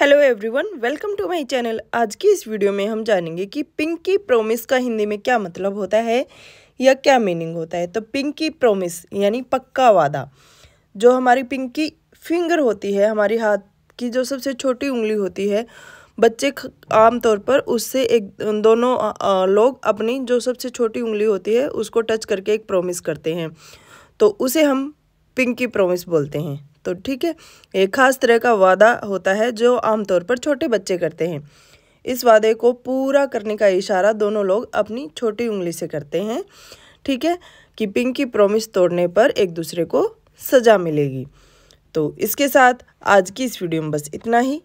hello everyone welcome to my channel आज की इस वीडियो में हम जानेंगे कि पिंकी प्रॉमिस प्रोमिस का हिंदी में क्या मतलब होता है या क्या मीनिंग होता है तो पिंकी प्रॉमिस प्रोमिस यानी पक्का वादा जो हमारी पिंकी फिंगर होती है हमारी हाथ की जो सबसे छोटी उंगली होती है बच्चे आमतौर पर उससे एक दोनों लोग अपनी जो सबसे छोटी उंगली होती है उसको टच करके एक प्रोमिस करते हैं तो उसे हम पिंकी प्रोमिस बोलते हैं तो ठीक है एक खास तरह का वादा होता है जो आमतौर पर छोटे बच्चे करते हैं इस वादे को पूरा करने का इशारा दोनों लोग अपनी छोटी उंगली से करते हैं ठीक है कि पिंकी प्रोमिस तोड़ने पर एक दूसरे को सज़ा मिलेगी तो इसके साथ आज की इस वीडियो में बस इतना ही